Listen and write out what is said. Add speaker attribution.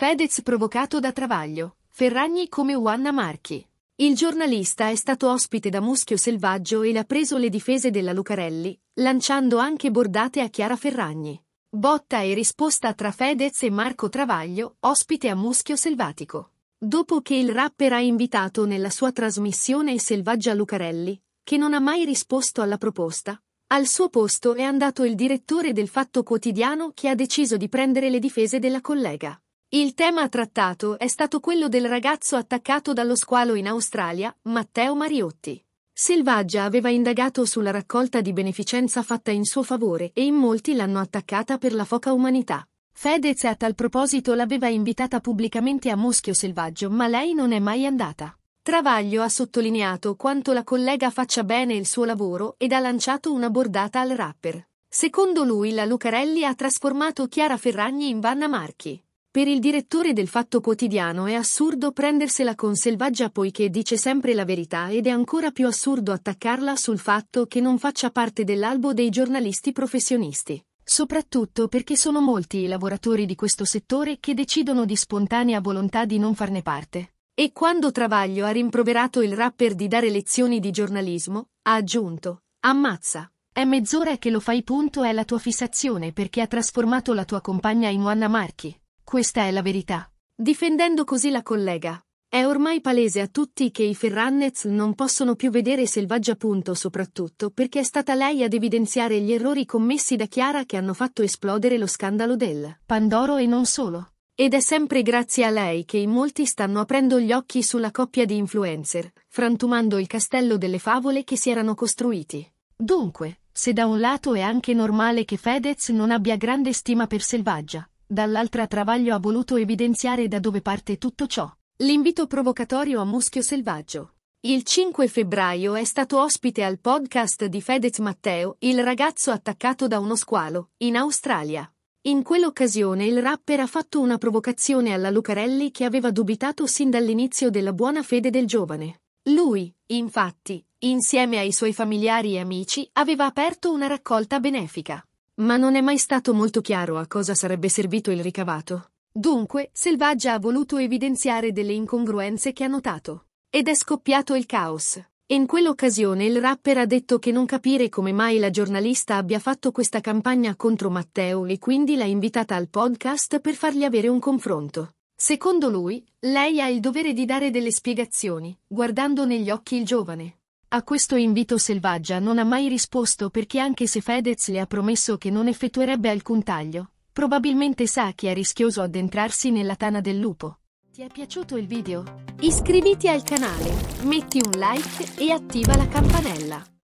Speaker 1: Fedez provocato da Travaglio, Ferragni come Juanna Marchi. Il giornalista è stato ospite da Muschio Selvaggio e l'ha preso le difese della Lucarelli, lanciando anche bordate a Chiara Ferragni. Botta e risposta tra Fedez e Marco Travaglio, ospite a Muschio Selvatico. Dopo che il rapper ha invitato nella sua trasmissione Selvaggia Lucarelli, che non ha mai risposto alla proposta, al suo posto è andato il direttore del Fatto Quotidiano che ha deciso di prendere le difese della collega. Il tema trattato è stato quello del ragazzo attaccato dallo squalo in Australia, Matteo Mariotti. Selvaggia aveva indagato sulla raccolta di beneficenza fatta in suo favore e in molti l'hanno attaccata per la foca umanità. Fedez a tal proposito l'aveva invitata pubblicamente a Moschio Selvaggio, ma lei non è mai andata. Travaglio ha sottolineato quanto la collega faccia bene il suo lavoro ed ha lanciato una bordata al rapper. Secondo lui la Lucarelli ha trasformato Chiara Ferragni in Vanna Marchi. Per il direttore del Fatto Quotidiano è assurdo prendersela con Selvaggia poiché dice sempre la verità ed è ancora più assurdo attaccarla sul fatto che non faccia parte dell'albo dei giornalisti professionisti. Soprattutto perché sono molti i lavoratori di questo settore che decidono di spontanea volontà di non farne parte. E quando Travaglio ha rimproverato il rapper di dare lezioni di giornalismo, ha aggiunto, ammazza. È mezz'ora che lo fai punto è la tua fissazione perché ha trasformato la tua compagna in Wanna Marchi. Questa è la verità. Difendendo così la collega. È ormai palese a tutti che i Ferrannez non possono più vedere Selvaggia punto soprattutto perché è stata lei ad evidenziare gli errori commessi da Chiara che hanno fatto esplodere lo scandalo del Pandoro e non solo. Ed è sempre grazie a lei che in molti stanno aprendo gli occhi sulla coppia di influencer, frantumando il castello delle favole che si erano costruiti. Dunque, se da un lato è anche normale che Fedez non abbia grande stima per Selvaggia, dall'altra Travaglio ha voluto evidenziare da dove parte tutto ciò. L'invito provocatorio a Muschio Selvaggio. Il 5 febbraio è stato ospite al podcast di Fedez Matteo, il ragazzo attaccato da uno squalo, in Australia. In quell'occasione il rapper ha fatto una provocazione alla Lucarelli che aveva dubitato sin dall'inizio della buona fede del giovane. Lui, infatti, insieme ai suoi familiari e amici, aveva aperto una raccolta benefica. Ma non è mai stato molto chiaro a cosa sarebbe servito il ricavato. Dunque, Selvaggia ha voluto evidenziare delle incongruenze che ha notato. Ed è scoppiato il caos. In quell'occasione il rapper ha detto che non capire come mai la giornalista abbia fatto questa campagna contro Matteo e quindi l'ha invitata al podcast per fargli avere un confronto. Secondo lui, lei ha il dovere di dare delle spiegazioni, guardando negli occhi il giovane. A questo invito Selvaggia non ha mai risposto perché anche se Fedez le ha promesso che non effettuerebbe alcun taglio, probabilmente sa che è rischioso addentrarsi nella tana del lupo. Ti è piaciuto il video? Iscriviti al canale, metti un like e attiva la campanella.